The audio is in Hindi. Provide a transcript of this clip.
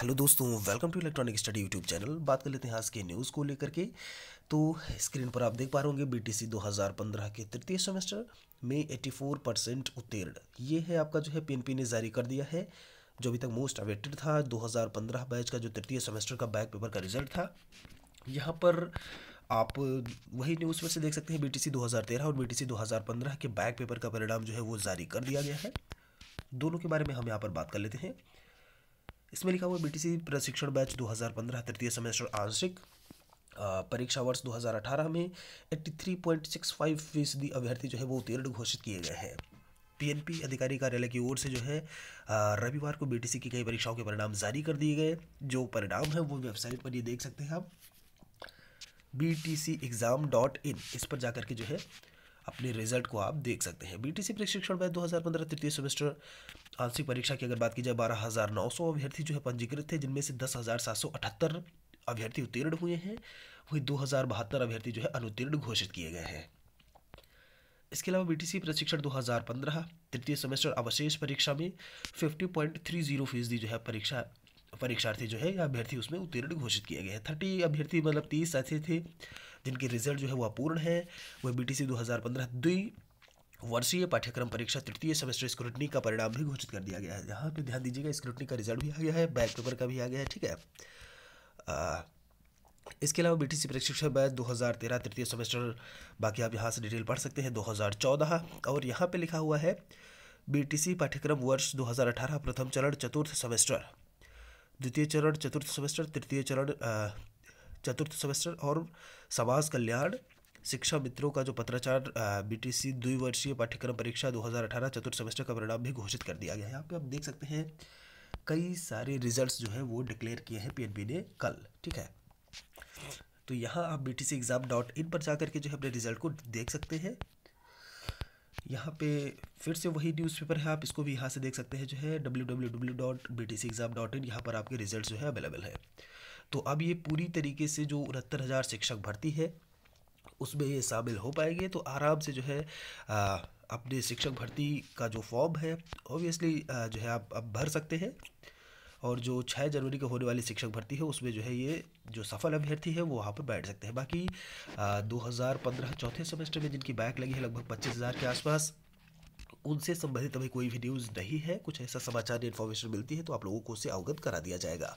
हेलो दोस्तों welcome to electronic study YouTube channel बात कर लेते हैं आज के न्यूज़ को लेकर के तो स्क्रीन पर आप देख पा रहे होंगे बीटीसी 2015 के तृतीय सेमेस्टर में 84 परसेंट उत्तीर्ण ये है आपका जो है पीएनपी ने जारी कर दिया है जो अभी तक मोस्ट अवेटेड था 2015 बैच का जो तृतीय सेमेस्टर का बैक पेपर का रिजल्ट था यहाँ पर आप वही न्यूज़ पर से देख सकते हैं बी टी और बी टी के बैक पेपर का परिणाम जो है वो जारी कर दिया गया है दोनों के बारे में हम यहाँ पर बात कर लेते हैं इसमें लिखा हुआ बी प्रशिक्षण बैच 2015 तृतीय सेमेस्टर आंशिक परीक्षा वर्ष 2018 में 83.65 फीसदी अभ्यर्थी जो है वो उत्तीर्ण घोषित किए गए हैं पीएनपी अधिकारी कार्यालय की ओर से जो है रविवार को बीटीसी की कई परीक्षाओं के परिणाम जारी कर दिए गए जो परिणाम है वो वेबसाइट पर ये देख सकते हैं आप B T C exam dot in इस पर जाकर के जो है अपने रिजल्ट को आप देख सकते हैं बीटीसी प्रशिक्षण बैच 2015 तृतीय सेमेस्टर आंशिक परीक्षा की अगर बात की जाए बारह हज़ार नौ सौ अभ्यर्थी जो है पंजीकृत थे जिनमें से दस हज़ार सात सौ अठहत्तर अभ्यर्थी उत्तीर्ण हुए हैं वहीं दो हज़ार बहत्तर अभ्यर्थी जो है अनुत्तीर्ण घोषित किए गए हैं इसके अलावा बीटीसी प्रशिक्षण 2015 तृतीय सेमेस्टर अवशेष परीक्षा में 50.30 फीसदी जो है परीक्षा परीक्षार्थी जो है या अभ्यर्थी उसमें उत्तीर्ण घोषित किए गए हैं थर्टी अभ्यर्थी मतलब तीस ऐसे थे जिनके रिजल्ट जो है वह अपूर्ण है वह बी टी सी दो हज़ार पंद्रह द्वि वर्षीय पाठ्यक्रम परीक्षा तृतीय सेमेस्टर स्क्रूटनी का परिणाम भी घोषित कर दिया गया है यहाँ पर ध्यान दीजिएगा स्क्रूटनी का रिजल्ट भी आ गया है बैक पेपर का भी आ गया है ठीक है इसके अलावा बी टी सी प्रशिक्षण बैच तेरह तृतीय सेमेस्टर बाकी आप यहाँ से डिटेल पढ़ सकते हैं चौदह और यहाँ पर लिखा हुआ है बीटीसी पाठ्यक्रम वर्ष अठारह प्रथम चरण चतुर्थ सेमेस्टर द्वितीय चरण चतुर्थ सेमेस्टर तृतीय चरण चतुर्थ सेमेस्टर और समाज कल्याण शिक्षा मित्रों का जो पत्राचार बी टी सी द्विवर्षीय पाठ्यक्रम परीक्षा 2018 चतुर्थ सेमेस्टर का परिणाम भी घोषित कर दिया गया है यहाँ पे आप देख सकते हैं कई सारे रिजल्ट्स जो है वो डिक्लेयर किए हैं पीएनबी ने कल ठीक है तो यहाँ आप बी एग्ज़ाम डॉट इन पर जाकर के जो है अपने रिजल्ट को देख सकते हैं यहाँ पे फिर से वही न्यूज़पेपर है आप इसको भी यहाँ से देख सकते हैं जो है W W W dot B T C exam dot in यहाँ पर आपके रिजल्ट जो है अवेलेबल है तो अब ये पूरी तरीके से जो उनहत्तर हज़ार शिक्षक भर्ती है उसमें ये शामिल हो पाएंगे तो आराम से जो है आ, अपने शिक्षक भर्ती का जो फॉर्म है ऑब्वियसली जो है आप अब भर सकते हैं और जो छः जनवरी को होने वाली शिक्षक भर्ती है उसमें जो है ये जो सफल अभ्यर्थी है वो वहाँ पर बैठ सकते हैं बाकी दो हज़ार पंद्रह चौथे सेमेस्टर में जिनकी बैक लगी है लगभग पच्चीस हज़ार के आसपास उनसे संबंधित अभी कोई भी न्यूज़ नहीं है कुछ ऐसा समाचार या इन्फॉर्मेशन मिलती है तो आप लोगों को उससे अवगत करा दिया जाएगा